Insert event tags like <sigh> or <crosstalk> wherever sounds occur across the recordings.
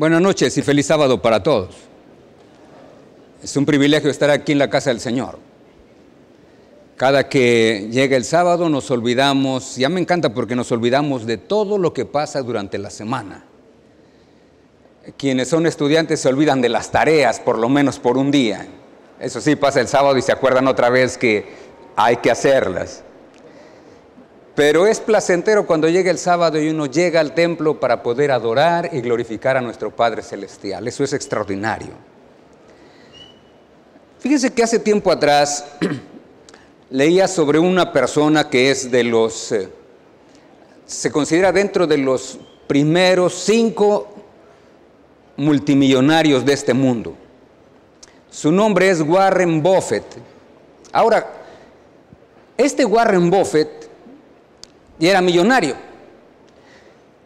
Buenas noches y feliz sábado para todos. Es un privilegio estar aquí en la casa del Señor. Cada que llega el sábado nos olvidamos, ya me encanta porque nos olvidamos de todo lo que pasa durante la semana. Quienes son estudiantes se olvidan de las tareas, por lo menos por un día. Eso sí, pasa el sábado y se acuerdan otra vez que hay que hacerlas. Pero es placentero cuando llega el sábado y uno llega al templo para poder adorar y glorificar a nuestro Padre Celestial. Eso es extraordinario. Fíjense que hace tiempo atrás <clears throat> leía sobre una persona que es de los, eh, se considera dentro de los primeros cinco multimillonarios de este mundo. Su nombre es Warren Buffett. Ahora, este Warren Buffett y era millonario.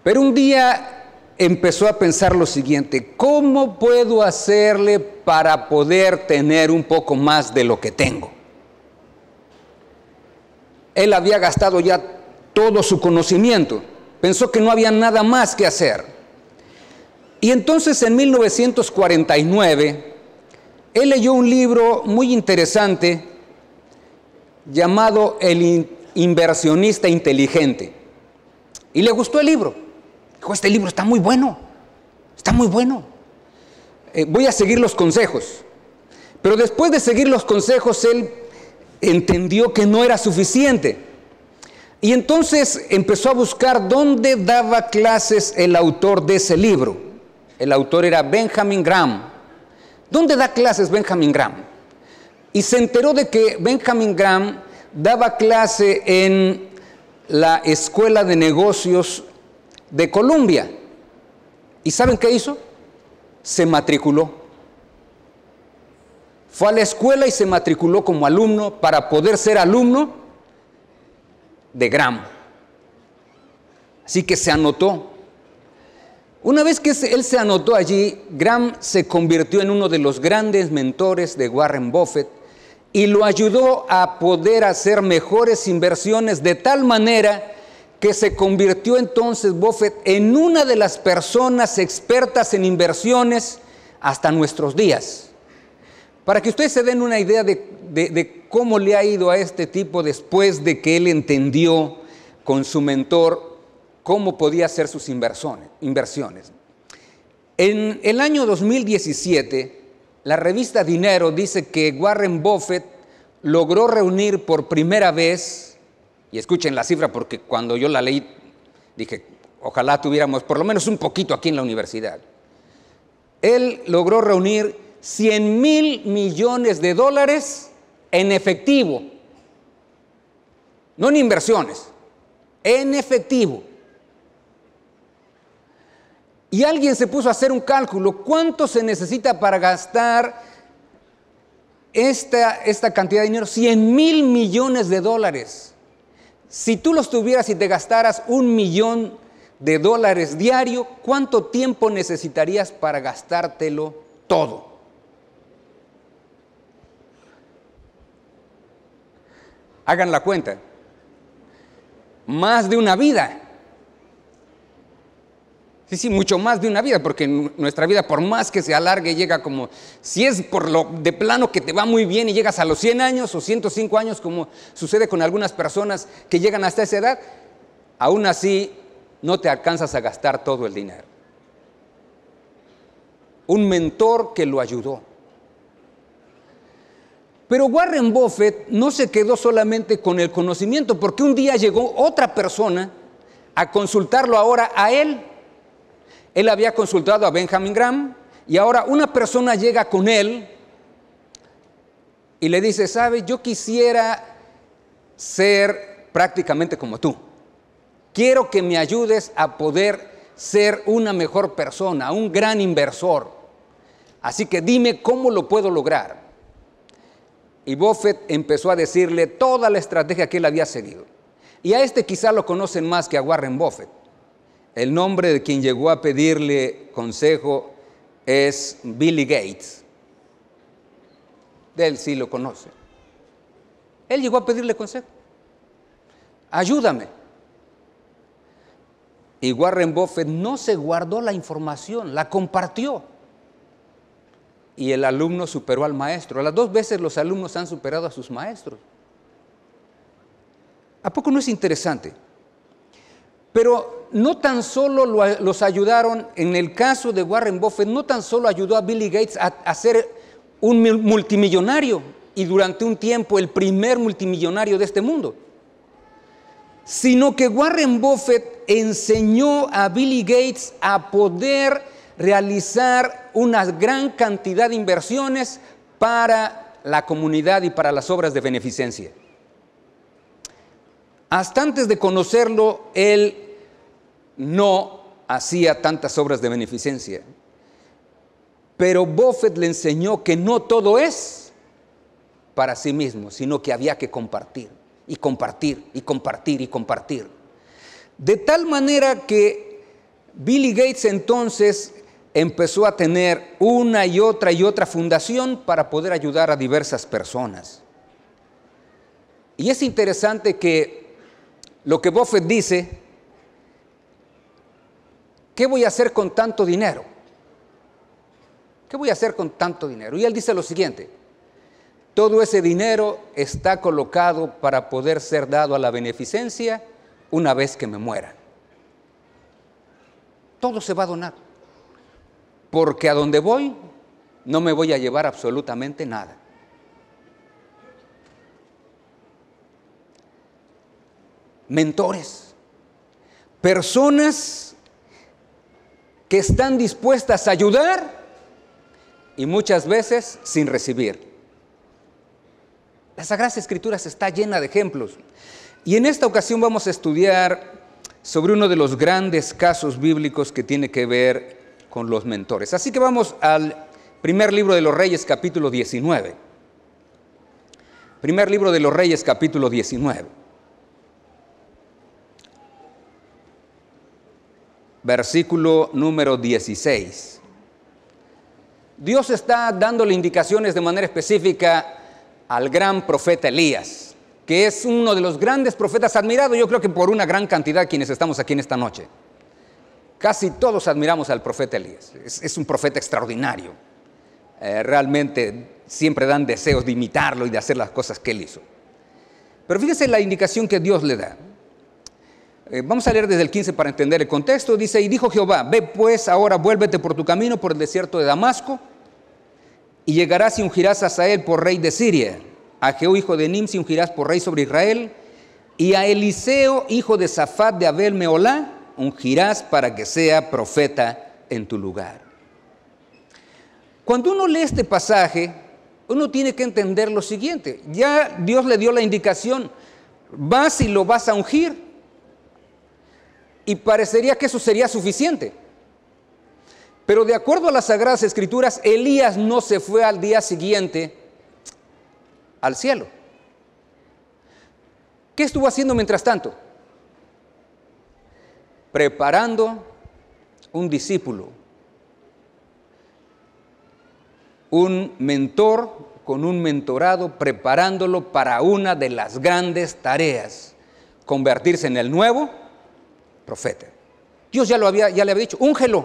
Pero un día empezó a pensar lo siguiente, ¿cómo puedo hacerle para poder tener un poco más de lo que tengo? Él había gastado ya todo su conocimiento, pensó que no había nada más que hacer. Y entonces en 1949, él leyó un libro muy interesante llamado El inversionista inteligente. Y le gustó el libro. Dijo, este libro está muy bueno, está muy bueno. Eh, voy a seguir los consejos. Pero después de seguir los consejos, él entendió que no era suficiente. Y entonces empezó a buscar dónde daba clases el autor de ese libro. El autor era Benjamin Graham. ¿Dónde da clases Benjamin Graham? Y se enteró de que Benjamin Graham daba clase en la Escuela de Negocios de Colombia. ¿Y saben qué hizo? Se matriculó. Fue a la escuela y se matriculó como alumno para poder ser alumno de Graham. Así que se anotó. Una vez que él se anotó allí, Graham se convirtió en uno de los grandes mentores de Warren Buffett y lo ayudó a poder hacer mejores inversiones de tal manera que se convirtió entonces Buffett en una de las personas expertas en inversiones hasta nuestros días. Para que ustedes se den una idea de, de, cómo le ha ido a este tipo después de que él entendió con su mentor cómo podía hacer sus inversiones. En el año 2017, la revista Dinero dice que Warren Buffett logró reunir por primera vez, y escuchen la cifra porque cuando yo la leí dije, ojalá tuviéramos por lo menos un poquito aquí en la universidad. Él logró reunir 100 mil millones de dólares en efectivo, no en inversiones, en efectivo. Y alguien se puso a hacer un cálculo, ¿cuánto se necesita para gastar esta, esta cantidad de dinero? 100 mil millones de dólares. Si tú los tuvieras y te gastaras un millón de dólares diario, ¿cuánto tiempo necesitarías para gastártelo todo? Hagan la cuenta. Más de una vida. Sí, mucho más de una vida, porque nuestra vida, por más que se alargue, llega como, si es por lo de plano que te va muy bien y llegas a los 100 años o 105 años, como sucede con algunas personas que llegan hasta esa edad, aún así no te alcanzas a gastar todo el dinero. Un mentor que lo ayudó. Pero Warren Buffett no se quedó solamente con el conocimiento, porque un día llegó otra persona a consultarlo ahora a él él había consultado a Benjamin Graham y ahora una persona llega con él y le dice, sabe, yo quisiera ser prácticamente como tú. Quiero que me ayudes a poder ser una mejor persona, un gran inversor. Así que dime cómo lo puedo lograr. Y Buffett empezó a decirle toda la estrategia que él había seguido. Y a este quizá lo conocen más que a Warren Buffett el nombre de quien llegó a pedirle consejo es Billy Gates. Él sí lo conoce. Él llegó a pedirle consejo. Ayúdame. Y Warren Buffett no se guardó la información, la compartió. Y el alumno superó al maestro. Las dos veces los alumnos han superado a sus maestros. ¿A poco no es interesante? Pero no tan solo los ayudaron, en el caso de Warren Buffett, no tan solo ayudó a Billy Gates a, a ser un multimillonario y durante un tiempo el primer multimillonario de este mundo, sino que Warren Buffett enseñó a Billy Gates a poder realizar una gran cantidad de inversiones para la comunidad y para las obras de beneficencia. Hasta antes de conocerlo, él no hacía tantas obras de beneficencia. Pero Buffett le enseñó que no todo es para sí mismo, sino que había que compartir y compartir y compartir y compartir. De tal manera que Billy Gates entonces empezó a tener una y otra y otra fundación para poder ayudar a diversas personas. Y es interesante que lo que Buffett dice ¿qué voy a hacer con tanto dinero? ¿Qué voy a hacer con tanto dinero? Y él dice lo siguiente, todo ese dinero está colocado para poder ser dado a la beneficencia una vez que me muera. Todo se va a donar, porque a donde voy no me voy a llevar absolutamente nada. Mentores, personas que están dispuestas a ayudar y muchas veces sin recibir. La Sagrada Escritura está llena de ejemplos. Y en esta ocasión vamos a estudiar sobre uno de los grandes casos bíblicos que tiene que ver con los mentores. Así que vamos al primer libro de los Reyes capítulo 19. Primer libro de los Reyes capítulo 19. versículo número 16. Dios está dándole indicaciones de manera específica al gran profeta Elías, que es uno de los grandes profetas admirado, yo creo que por una gran cantidad de quienes estamos aquí en esta noche. Casi todos admiramos al profeta Elías, es, un profeta extraordinario. Eh, realmente siempre dan deseos de imitarlo y de hacer las cosas que él hizo. Pero fíjese la indicación que Dios le da. Eh, vamos a leer desde el 15 para entender el contexto. Dice, y dijo Jehová, ve pues ahora vuélvete por tu camino por el desierto de Damasco y llegarás y ungirás a Sael por rey de Siria, a Jehú hijo de Nim si ungirás por rey sobre Israel y a Eliseo hijo de Safat de Abel Meolá ungirás para que sea profeta en tu lugar. Cuando uno lee este pasaje, uno tiene que entender lo siguiente. Ya Dios le dio la indicación, vas y lo vas a ungir y parecería que eso sería suficiente. Pero de acuerdo a las Sagradas Escrituras, Elías no se fue al día siguiente al cielo. ¿Qué estuvo haciendo mientras tanto? Preparando un discípulo, un mentor con un mentorado, preparándolo para una de las grandes tareas, convertirse en el nuevo profeta. Dios ya, lo había, ya le había dicho, úngelo.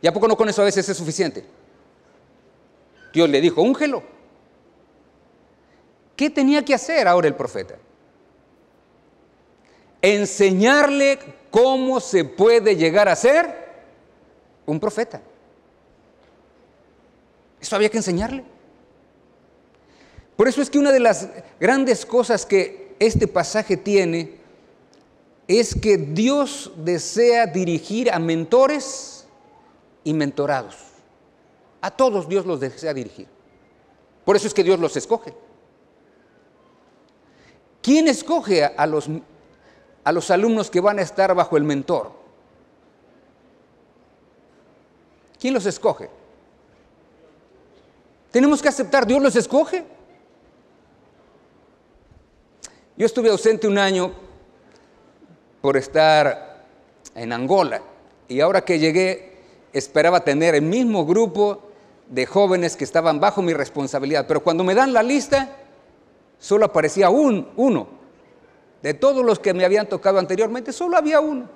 ¿Y a poco no con eso a veces es suficiente? Dios le dijo, úngelo. ¿Qué tenía que hacer ahora el profeta? Enseñarle cómo se puede llegar a ser un profeta. Eso había que enseñarle. Por eso es que una de las grandes cosas que este pasaje tiene es que Dios desea dirigir a mentores y mentorados. A todos Dios los desea dirigir. Por eso es que Dios los escoge. ¿Quién escoge a los, a los alumnos que van a estar bajo el mentor? ¿Quién los escoge? Tenemos que aceptar, Dios los escoge. Yo estuve ausente un año por estar en Angola. Y ahora que llegué, esperaba tener el mismo grupo de jóvenes que estaban bajo mi responsabilidad. Pero cuando me dan la lista, solo aparecía un, uno. De todos los que me habían tocado anteriormente, solo había uno.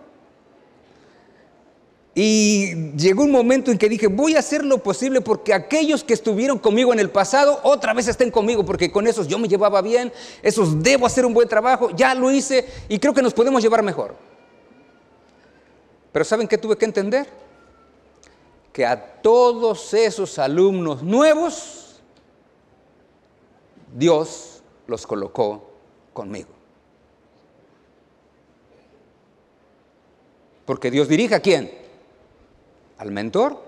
Y llegó un momento en que dije, voy a hacer lo posible porque aquellos que estuvieron conmigo en el pasado otra vez estén conmigo, porque con esos yo me llevaba bien, esos debo hacer un buen trabajo, ya lo hice y creo que nos podemos llevar mejor. Pero ¿saben qué tuve que entender? Que a todos esos alumnos nuevos, Dios los colocó conmigo. Porque Dios dirige a quién? al mentor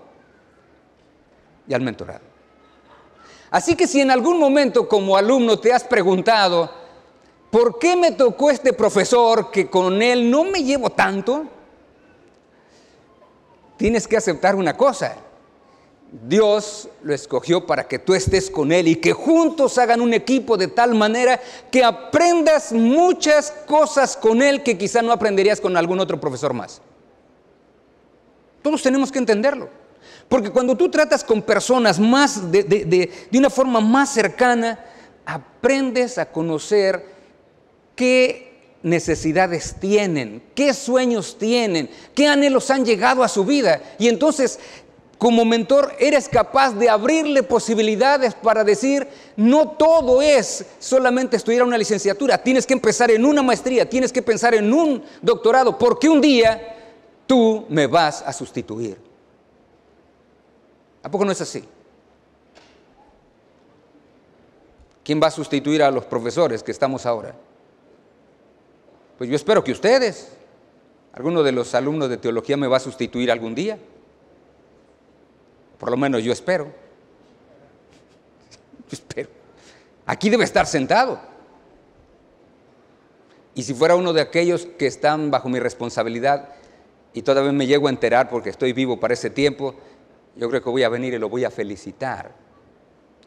y al mentorado. Así que si en algún momento como alumno te has preguntado, ¿por qué me tocó este profesor que con él no me llevo tanto? Tienes que aceptar una cosa. Dios lo escogió para que tú estés con Él y que juntos hagan un equipo de tal manera que aprendas muchas cosas con Él que quizá no aprenderías con algún otro profesor más. Todos tenemos que entenderlo. Porque cuando tú tratas con personas más de, de una forma más cercana, aprendes a conocer qué necesidades tienen, qué sueños tienen, qué anhelos han llegado a su vida. Y entonces, como mentor, eres capaz de abrirle posibilidades para decir, no todo es solamente estudiar una licenciatura, tienes que empezar en una maestría, tienes que pensar en un doctorado, porque un día tú me vas a sustituir. ¿A poco no es así? ¿Quién va a sustituir a los profesores que estamos ahora? Pues yo espero que ustedes, alguno de los alumnos de teología me va a sustituir algún día. Por lo menos yo espero. <laughs> Yo espero. Aquí debe estar sentado. Y si fuera uno de aquellos que están bajo mi responsabilidad, y todavía me llego a enterar porque estoy vivo para ese tiempo, yo creo que voy a venir y lo voy a felicitar,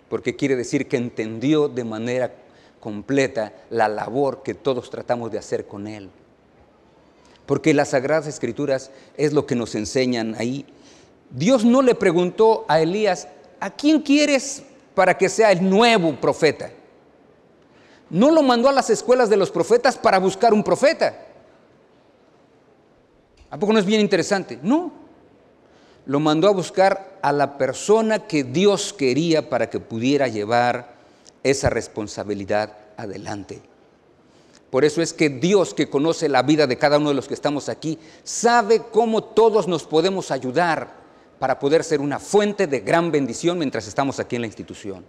porque quiere decir que entendió de manera completa la labor que todos tratamos de hacer con él. Porque las Sagradas Escrituras es lo que nos enseñan ahí. Dios no le preguntó a Elías, ¿a quién quieres para que sea el nuevo profeta? No lo mandó a las escuelas de los profetas para buscar un profeta. ¿A poco no es bien interesante? No. Lo mandó a buscar a la persona que Dios quería para que pudiera llevar esa responsabilidad adelante. Por eso es que Dios que conoce la vida de cada uno de los que estamos aquí, sabe cómo todos nos podemos ayudar para poder ser una fuente de gran bendición mientras estamos aquí en la institución.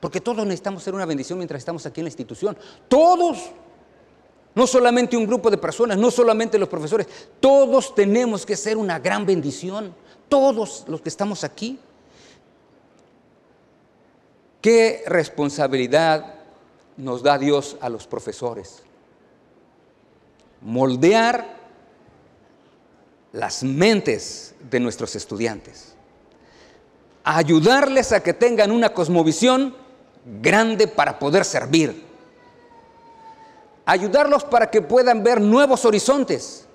Porque todos necesitamos ser una bendición mientras estamos aquí en la institución. Todos no solamente un grupo de personas, no solamente los profesores, todos tenemos que ser una gran bendición, todos los que estamos aquí. ¿Qué responsabilidad nos da Dios a los profesores? Moldear las mentes de nuestros estudiantes, ayudarles a que tengan una cosmovisión grande para poder servir ayudarlos para que puedan ver nuevos horizontes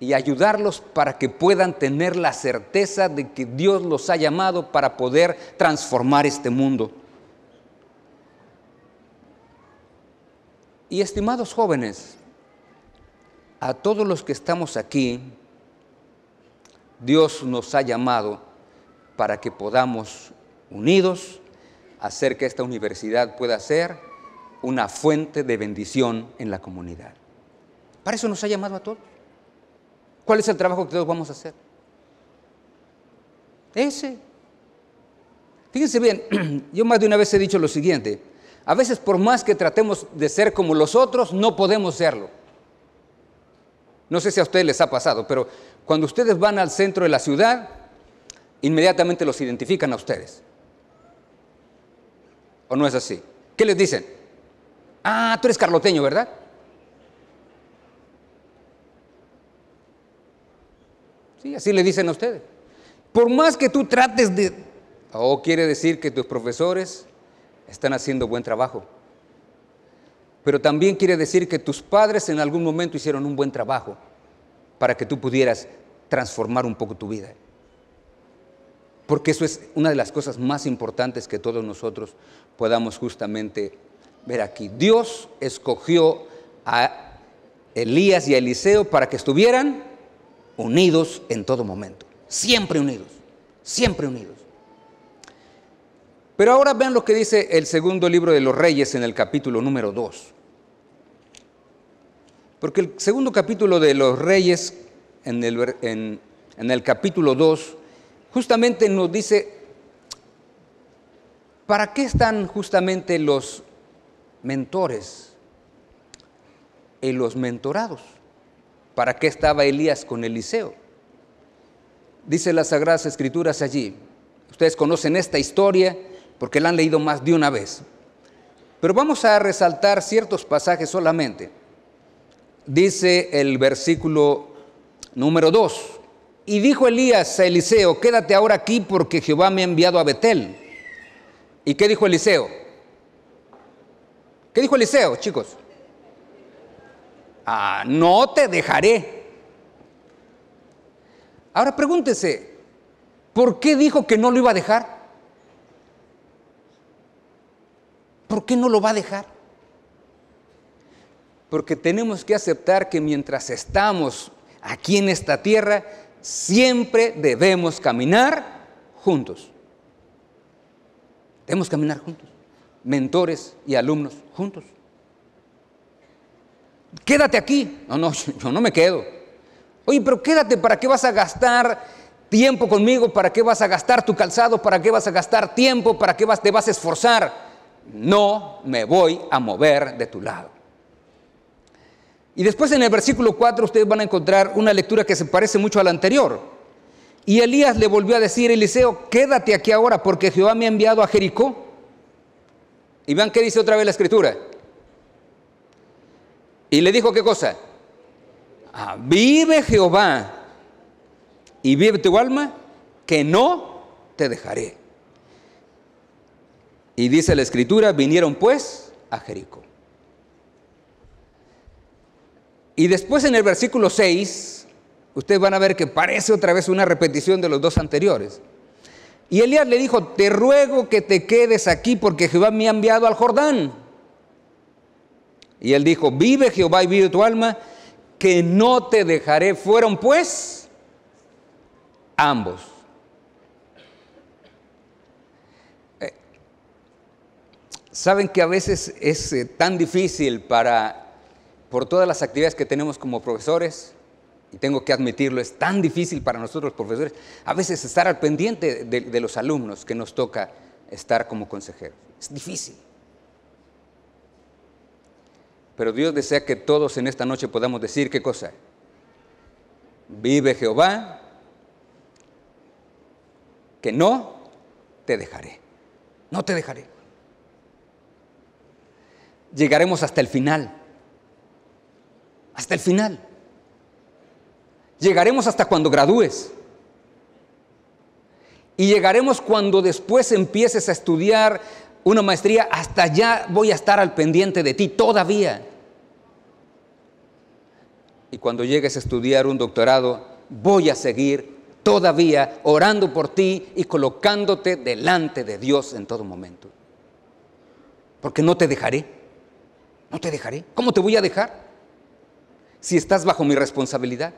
y ayudarlos para que puedan tener la certeza de que Dios los ha llamado para poder transformar este mundo. Y estimados jóvenes, a todos los que estamos aquí, Dios nos ha llamado para que podamos, unidos, hacer que esta universidad pueda ser una fuente de bendición en la comunidad. Para eso nos ha llamado a todos. ¿Cuál es el trabajo que todos vamos a hacer? Ese. Fíjense bien, <clears throat> yo más de una vez he dicho lo siguiente, a veces por más que tratemos de ser como los otros, no podemos serlo. No sé si a ustedes les ha pasado, pero cuando ustedes van al centro de la ciudad, inmediatamente los identifican a ustedes. ¿O no es así? ¿Qué les dicen? Ah, tú eres carloteño, ¿verdad? Sí, así le dicen a ustedes. Por más que tú trates de... O oh, quiere decir que tus profesores están haciendo buen trabajo. Pero también quiere decir que tus padres en algún momento hicieron un buen trabajo para que tú pudieras transformar un poco tu vida. Porque eso es una de las cosas más importantes que todos nosotros podamos justamente ver aquí, Dios escogió a Elías y a Eliseo para que estuvieran unidos en todo momento, siempre unidos, siempre unidos. Pero ahora vean lo que dice el segundo libro de los reyes en el capítulo número 2. Porque el segundo capítulo de los reyes, en el, el capítulo 2, justamente nos dice, ¿para qué están justamente los mentores y los mentorados. ¿Para qué estaba Elías con Eliseo? Dice las Sagradas Escrituras allí. Ustedes conocen esta historia porque la han leído más de una vez. Pero vamos a resaltar ciertos pasajes solamente. Dice el versículo número 2. Y dijo Elías a Eliseo, quédate ahora aquí porque Jehová me ha enviado a Betel. ¿Y qué dijo Eliseo? ¿Qué dijo Eliseo, chicos? Ah, no te dejaré. Ahora pregúntese, ¿por qué dijo que no lo iba a dejar? ¿Por qué no lo va a dejar? Porque tenemos que aceptar que mientras estamos aquí en esta tierra, siempre debemos caminar juntos. Debemos caminar juntos mentores y alumnos juntos. Quédate aquí. No, no, <laughs> yo no me quedo. Oye, pero quédate, ¿para qué vas a gastar tiempo conmigo? ¿Para qué vas a gastar tu calzado? ¿Para qué vas a gastar tiempo? ¿Para qué vas, te vas a esforzar? No me voy a mover de tu lado. Y después en el versículo 4 ustedes van a encontrar una lectura que se parece mucho a la anterior. Y Elías le volvió a decir, Eliseo, quédate aquí ahora porque Jehová me ha enviado a Jericó y vean qué dice otra vez la escritura. Y le dijo qué cosa. Ah, vive Jehová y vive tu alma, que no te dejaré. Y dice la escritura, vinieron pues a Jericó. Y después en el versículo 6, ustedes van a ver que parece otra vez una repetición de los dos anteriores. Y Elías le dijo, te ruego que te quedes aquí porque Jehová me ha enviado al Jordán. Y él dijo, vive Jehová y vive tu alma, que no te dejaré. Fueron pues ambos. Eh, Saben que a veces es eh, tan difícil para, por todas las actividades que tenemos como profesores, y tengo que admitirlo, es tan difícil para nosotros profesores a veces estar al pendiente de, los alumnos que nos toca estar como consejero Es difícil. Pero Dios desea que todos en esta noche podamos decir qué cosa. Vive Jehová, que no te dejaré. No te dejaré. Llegaremos hasta el final. Hasta el final. Llegaremos hasta cuando gradúes. Y llegaremos cuando después empieces a estudiar una maestría, hasta allá voy a estar al pendiente de ti todavía. Y cuando llegues a estudiar un doctorado, voy a seguir todavía orando por ti y colocándote delante de Dios en todo momento. Porque no te dejaré. No te dejaré. ¿Cómo te voy a dejar? Si estás bajo mi responsabilidad.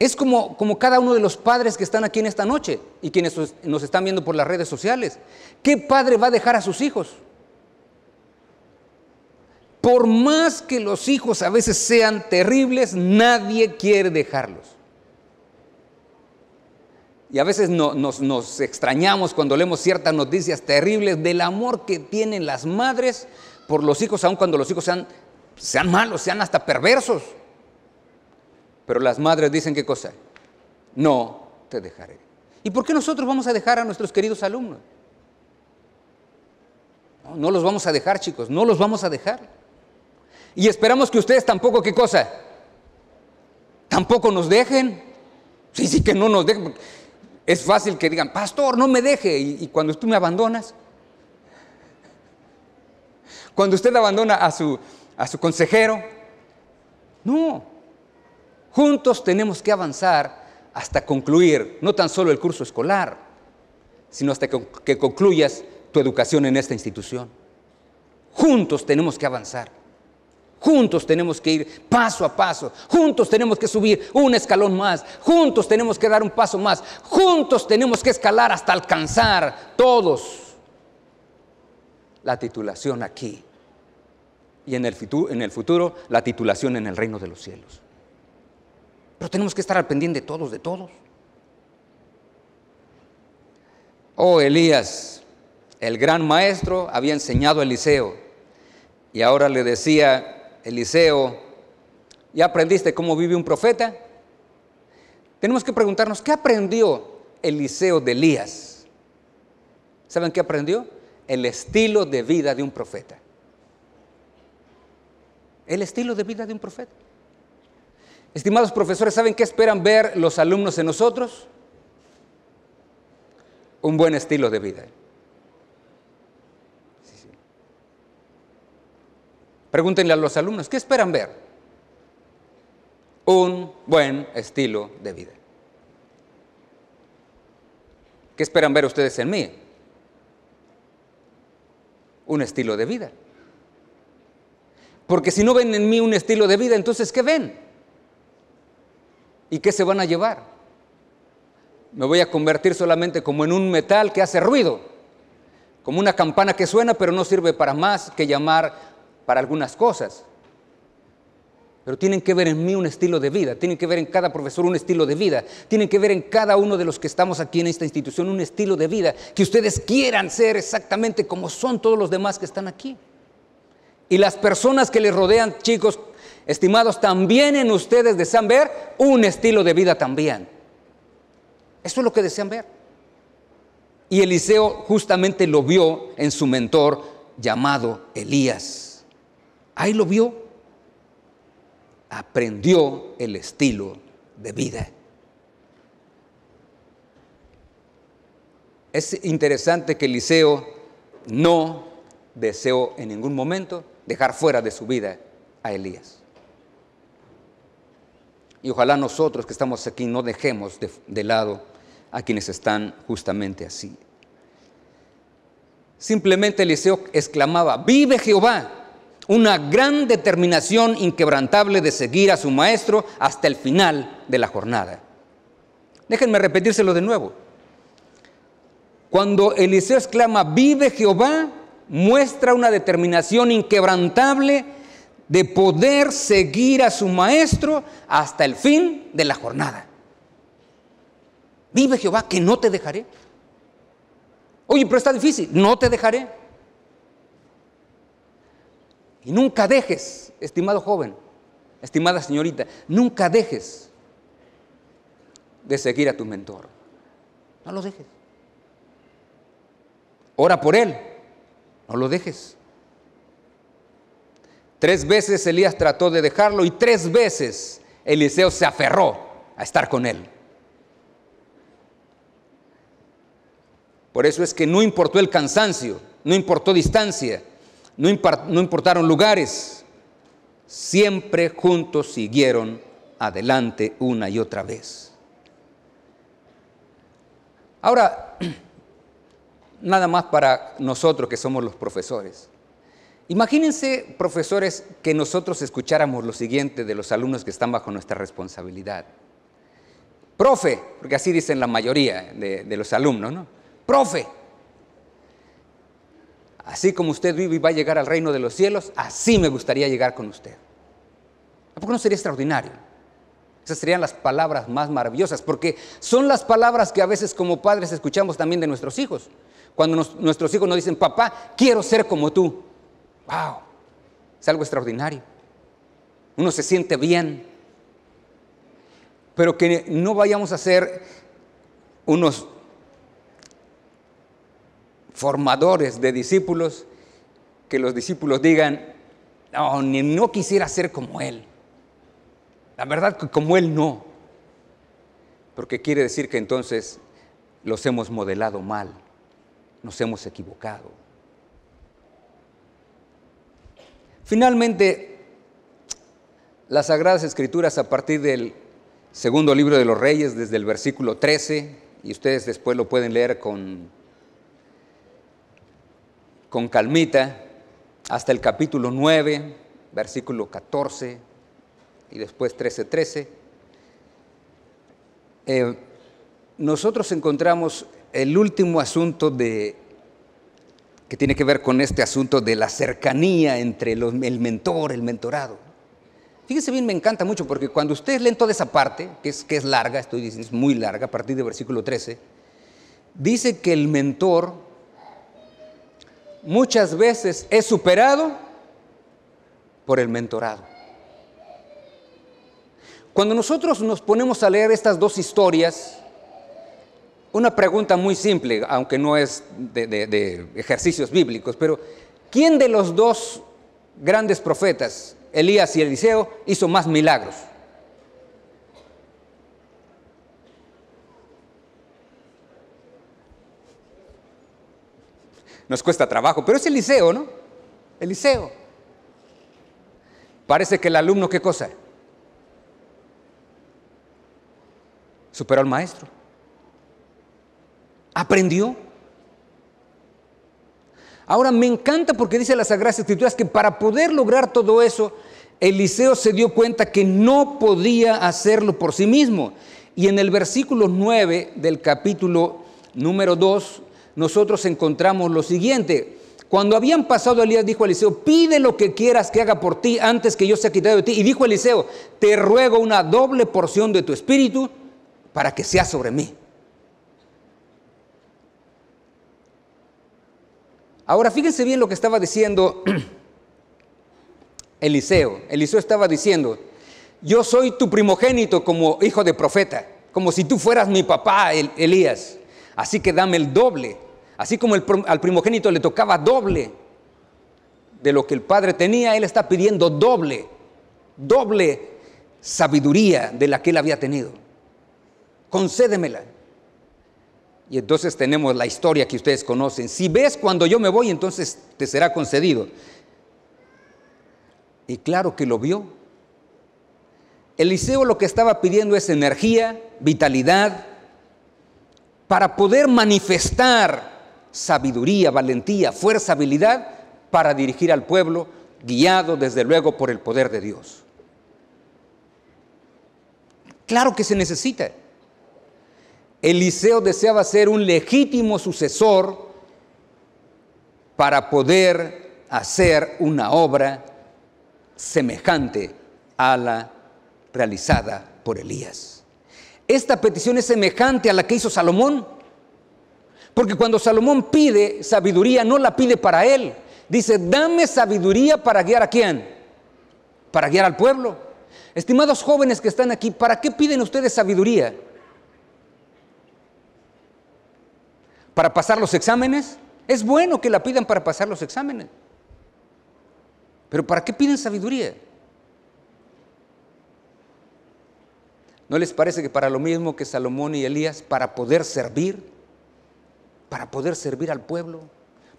Es como, como, cada uno de los padres que están aquí en esta noche y quienes nos están viendo por las redes sociales. ¿Qué padre va a dejar a sus hijos? Por más que los hijos a veces sean terribles, nadie quiere dejarlos. Y a veces nos, extrañamos cuando leemos ciertas noticias terribles del amor que tienen las madres por los hijos, aun cuando los hijos sean, sean malos, sean hasta perversos. Pero las madres dicen qué cosa? No te dejaré. ¿Y por qué nosotros vamos a dejar a nuestros queridos alumnos? No, los vamos a dejar, chicos, no los vamos a dejar. Y esperamos que ustedes tampoco, ¿qué cosa? Tampoco nos dejen. Sí, sí, que no nos dejen. Es fácil que digan, pastor, no me deje. Y, cuando tú me abandonas, cuando usted abandona a su, a su consejero, no, Juntos tenemos que avanzar hasta concluir no tan solo el curso escolar, sino hasta que concluyas tu educación en esta institución. Juntos tenemos que avanzar. Juntos tenemos que ir paso a paso. Juntos tenemos que subir un escalón más. Juntos tenemos que dar un paso más. Juntos tenemos que escalar hasta alcanzar todos la titulación aquí. Y en el, futuro, en el futuro la titulación en el reino de los cielos. Pero tenemos que estar al pendiente de todos, de todos. Oh, Elías, el gran maestro, había enseñado a Eliseo. Y ahora le decía, Eliseo, ¿ya aprendiste cómo vive un profeta? Tenemos que preguntarnos, ¿qué aprendió Eliseo de Elías? ¿Saben qué aprendió? El estilo de vida de un profeta. El estilo de vida de un profeta. Estimados profesores, ¿saben qué esperan ver los alumnos en nosotros? Un buen estilo de vida. Pregúntenle a los alumnos, ¿qué esperan ver? Un buen estilo de vida. ¿Qué esperan ver ustedes en mí? Un estilo de vida. Porque si no ven en mí un estilo de vida, entonces ¿qué ven? ¿Y qué se van a llevar? Me voy a convertir solamente como en un metal que hace ruido, como una campana que suena pero no sirve para más que llamar para algunas cosas. Pero tienen que ver en mí un estilo de vida, tienen que ver en cada profesor un estilo de vida, tienen que ver en cada uno de los que estamos aquí en esta institución un estilo de vida, que ustedes quieran ser exactamente como son todos los demás que están aquí. Y las personas que les rodean, chicos, Estimados, también en ustedes desean ver un estilo de vida también. Eso es lo que desean ver. Y Eliseo justamente lo vio en su mentor llamado Elías. Ahí lo vio. Aprendió el estilo de vida. Es interesante que Eliseo no deseó en ningún momento dejar fuera de su vida a Elías. Y ojalá nosotros que estamos aquí no dejemos de, lado a quienes están justamente así. Simplemente Eliseo exclamaba, vive Jehová, una gran determinación inquebrantable de seguir a su maestro hasta el final de la jornada. Déjenme repetírselo de nuevo. Cuando Eliseo exclama, vive Jehová, muestra una determinación inquebrantable de poder seguir a su maestro hasta el fin de la jornada. Vive Jehová que no te dejaré. Oye, pero está difícil, no te dejaré. Y nunca dejes, estimado joven, estimada señorita, nunca dejes de seguir a tu mentor. No lo dejes. Ora por él, no lo dejes. Tres veces Elías trató de dejarlo y tres veces Eliseo se aferró a estar con él. Por eso es que no importó el cansancio, no importó distancia, no, importaron lugares. Siempre juntos siguieron adelante una y otra vez. Ahora, <clears throat> nada más para nosotros que somos los profesores. Imagínense, profesores, que nosotros escucháramos lo siguiente de los alumnos que están bajo nuestra responsabilidad. Profe, porque así dicen la mayoría de, los alumnos, ¿no? Profe, así como usted vive y va a llegar al reino de los cielos, así me gustaría llegar con usted. ¿A poco no sería extraordinario? Esas serían las palabras más maravillosas, porque son las palabras que a veces como padres escuchamos también de nuestros hijos. Cuando nuestros hijos nos dicen, papá, quiero ser como tú. ¡Wow! Es algo extraordinario. Uno se siente bien. Pero que no vayamos a ser unos formadores de discípulos que los discípulos digan, no, ni, no quisiera ser como él. La verdad, que como él no. Porque quiere decir que entonces los hemos modelado mal, nos hemos equivocado. Finalmente, las Sagradas Escrituras a partir del segundo libro de los Reyes, desde el versículo 13, y ustedes después lo pueden leer con, con calmita, hasta el capítulo 9, versículo 14, y después 13, 13. Eh, nosotros encontramos el último asunto de que tiene que ver con este asunto de la cercanía entre el mentor, el mentorado. Fíjense bien, me encanta mucho porque cuando ustedes leen toda esa parte, que es, que es larga, estoy diciendo es muy larga, a partir del versículo 13, dice que el mentor muchas veces es superado por el mentorado. Cuando nosotros nos ponemos a leer estas dos historias, una pregunta muy simple, aunque no es de, ejercicios bíblicos, pero ¿quién de los dos grandes profetas, Elías y Eliseo, hizo más milagros? Nos cuesta trabajo, pero es Eliseo, ¿no? Eliseo. Parece que el alumno, ¿qué cosa? Superó al maestro aprendió. Ahora me encanta porque dice las Sagradas Escrituras que para poder lograr todo eso, Eliseo se dio cuenta que no podía hacerlo por sí mismo. Y en el versículo 9 del capítulo número 2, nosotros encontramos lo siguiente. Cuando habían pasado Elías, dijo Eliseo, pide lo que quieras que haga por ti antes que yo sea quitado de ti. Y dijo Eliseo, te ruego una doble porción de tu espíritu para que sea sobre mí. Ahora fíjense bien lo que estaba diciendo <clears throat> Eliseo. Eliseo estaba diciendo, yo soy tu primogénito como hijo de profeta, como si tú fueras mi papá, Elías. Así que dame el doble. Así como al primogénito le tocaba doble de lo que el padre tenía, él está pidiendo doble, doble sabiduría de la que él había tenido. Concédemela. Y entonces tenemos la historia que ustedes conocen. Si ves cuando yo me voy, entonces te será concedido. Y claro que lo vio. Eliseo lo que estaba pidiendo es energía, vitalidad, para poder manifestar sabiduría, valentía, fuerza, habilidad para dirigir al pueblo, guiado desde luego por el poder de Dios. Claro que se necesita. Eliseo deseaba ser un legítimo sucesor para poder hacer una obra semejante a la realizada por Elías. Esta petición es semejante a la que hizo Salomón, porque cuando Salomón pide sabiduría, no la pide para él, dice, dame sabiduría para guiar a quién, para guiar al pueblo. Estimados jóvenes que están aquí, ¿para qué piden ustedes sabiduría? para pasar los exámenes. Es bueno que la pidan para pasar los exámenes. Pero ¿para qué piden sabiduría? ¿No les parece que para lo mismo que Salomón y Elías, para poder servir, para poder servir al pueblo,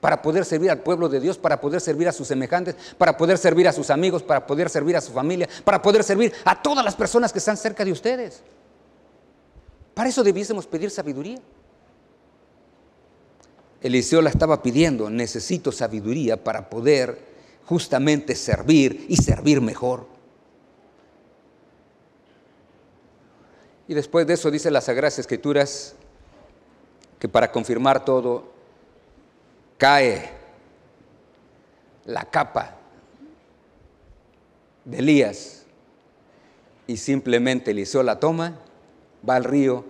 para poder servir al pueblo de Dios, para poder servir a sus semejantes, para poder servir a sus amigos, para poder servir a su familia, para poder servir a todas las personas que están cerca de ustedes? Para eso debiésemos pedir sabiduría. Eliseo la estaba pidiendo, necesito sabiduría para poder justamente servir y servir mejor. Y después de eso dice las Sagradas Escrituras que para confirmar todo, cae la capa de Elías y simplemente Eliseo la toma, va al río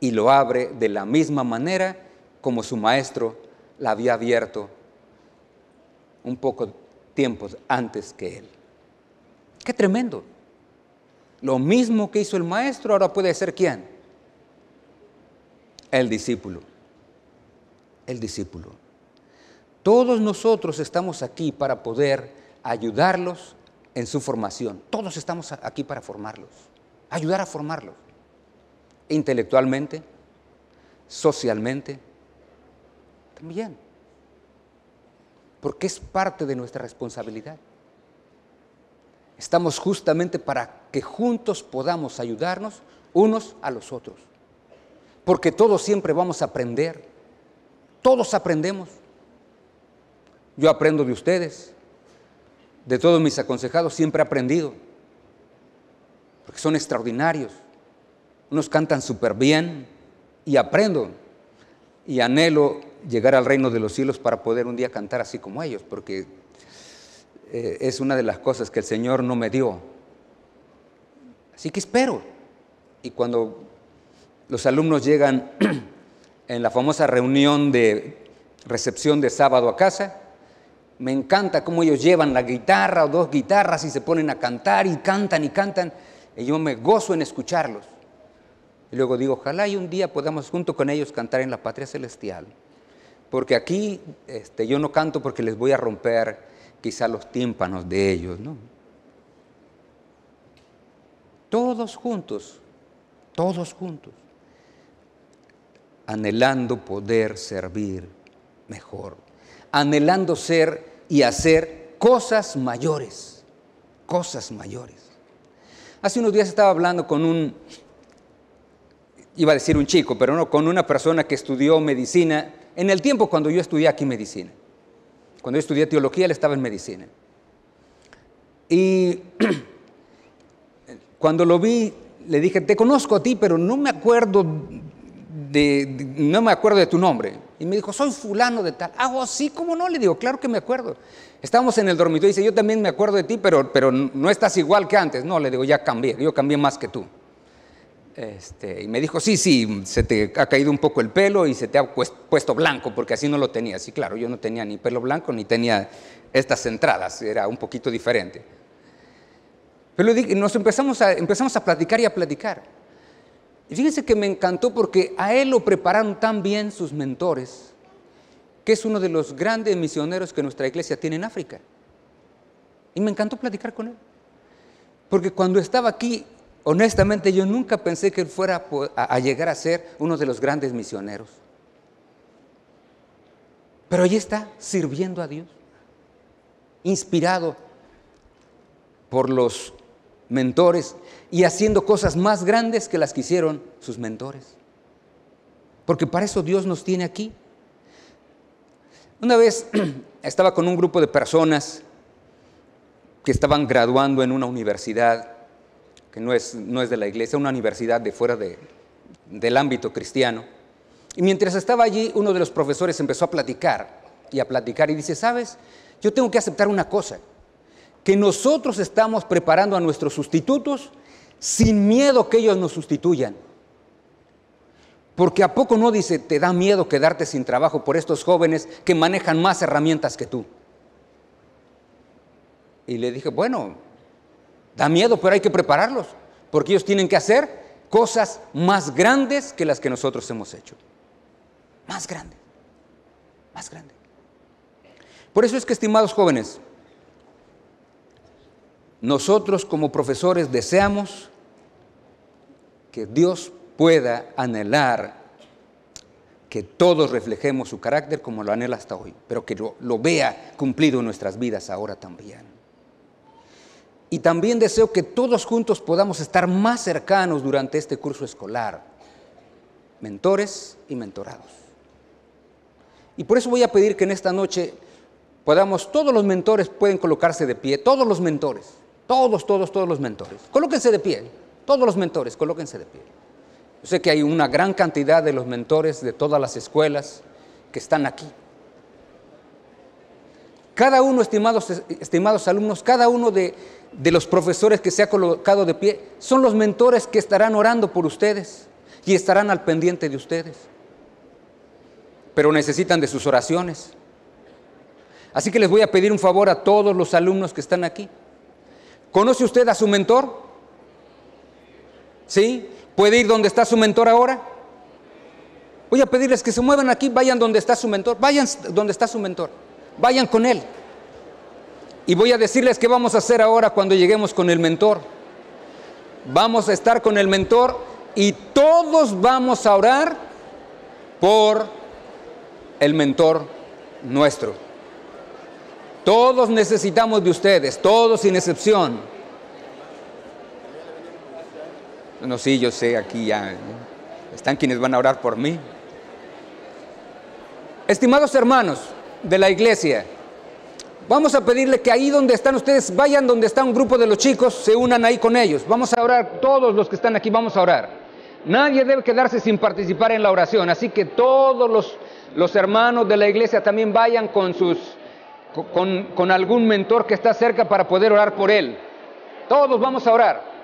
y lo abre de la misma manera como su maestro la había abierto un poco tiempos antes que él. Qué tremendo. Lo mismo que hizo el maestro, ahora puede ser quién? El discípulo. El discípulo. Todos nosotros estamos aquí para poder ayudarlos en su formación. Todos estamos aquí para formarlos, ayudar a formarlos. Intelectualmente, socialmente, también. Porque es parte de nuestra responsabilidad. Estamos justamente para que juntos podamos ayudarnos unos a los otros. Porque todos siempre vamos a aprender. Todos aprendemos. Yo aprendo de ustedes. De todos mis aconsejados siempre he aprendido. Porque son extraordinarios. Unos cantan súper bien y aprendo. Y anhelo llegar al reino de los cielos para poder un día cantar así como ellos, porque eh, es una de las cosas que el Señor no me dio. Así que espero. Y cuando los alumnos llegan <clears throat> en la famosa reunión de recepción de sábado a casa, me encanta cómo ellos llevan la guitarra o dos guitarras y se ponen a cantar y cantan y cantan. Y yo me gozo en escucharlos. Y luego digo, ojalá y un día podamos junto con ellos cantar en la patria celestial porque aquí este, yo no canto porque les voy a romper quizá los tímpanos de ellos, Todos juntos, todos juntos, anhelando poder servir mejor, anhelando ser y hacer cosas mayores, cosas mayores. Hace unos días estaba hablando con un, iba a decir un chico, pero no, con una persona que estudió medicina en el tiempo cuando yo estudié aquí medicina. Cuando yo estudié teología, él estaba en medicina. Y <clears throat> cuando lo vi, le dije, te conozco a ti, pero no me acuerdo de, no me acuerdo de tu nombre. Y me dijo, soy fulano de tal. Ah, así oh, sí, ¿cómo no? Le digo, claro que me acuerdo. Estábamos en el dormitorio y dice, yo también me acuerdo de ti, pero, pero no estás igual que antes. No, le digo, ya cambié, yo cambié más que tú. Este, y me dijo, sí, sí, se te ha caído un poco el pelo y se te ha puesto blanco, porque así no lo tenía. Sí, claro, yo no tenía ni pelo blanco ni tenía estas entradas, era un poquito diferente. Pero nos empezamos a, empezamos a platicar y a platicar. Y fíjense que me encantó porque a él lo prepararon tan bien sus mentores, que es uno de los grandes misioneros que nuestra iglesia tiene en África. Y me encantó platicar con él. Porque cuando estaba aquí, honestamente yo nunca pensé que él fuera a llegar a ser uno de los grandes misioneros. Pero ahí está sirviendo a Dios, inspirado por los mentores y haciendo cosas más grandes que las que hicieron sus mentores. Porque para eso Dios nos tiene aquí. Una vez <clears throat> estaba con un grupo de personas que estaban graduando en una universidad que no es, de la iglesia, una universidad de fuera del ámbito cristiano. Y mientras estaba allí, uno de los profesores empezó a platicar y a platicar y dice, ¿sabes? Yo tengo que aceptar una cosa, que nosotros estamos preparando a nuestros sustitutos sin miedo que ellos nos sustituyan. Porque a poco no dice, te da miedo quedarte sin trabajo por estos jóvenes que manejan más herramientas que tú. Y le dije, bueno, Da miedo, pero hay que prepararlos, porque ellos tienen que hacer cosas más grandes que las que nosotros hemos hecho. Más grandes, más grandes. Por eso es que, estimados jóvenes, nosotros como profesores deseamos que Dios pueda anhelar que todos reflejemos su carácter como lo anhela hasta hoy, pero que lo, lo vea cumplido en nuestras vidas ahora también. Y también deseo que todos juntos podamos estar más cercanos durante este curso escolar, mentores y mentorados. Y por eso voy a pedir que en esta noche podamos, todos los mentores pueden colocarse de pie, todos los mentores, todos, todos, todos los mentores. Colóquense de pie, todos los mentores, colóquense de pie. Yo sé que hay una gran cantidad de los mentores de todas las escuelas que están aquí. Cada uno, estimados, estimados alumnos, cada uno de, de los profesores que se ha colocado de pie son los mentores que estarán orando por ustedes y estarán al pendiente de ustedes. Pero necesitan de sus oraciones. Así que les voy a pedir un favor a todos los alumnos que están aquí. ¿Conoce usted a su mentor? ¿Sí? ¿Puede ir donde está su mentor ahora? Voy a pedirles que se muevan aquí, vayan donde está su mentor, vayan donde está su mentor, vayan con él. Y voy a decirles qué vamos a hacer ahora cuando lleguemos con el mentor. Vamos a estar con el mentor y todos vamos a orar por el mentor nuestro. Todos necesitamos de ustedes, todos sin excepción. No, sí, yo sé, aquí ya están quienes van a orar por mí. Estimados hermanos de la iglesia, Vamos a pedirle que ahí donde están ustedes, vayan donde está un grupo de los chicos, se unan ahí con ellos. Vamos a orar, todos los que están aquí vamos a orar. Nadie debe quedarse sin participar en la oración, así que todos los, hermanos de la iglesia también vayan con, sus, con, con algún mentor que está cerca para poder orar por él. Todos vamos a orar.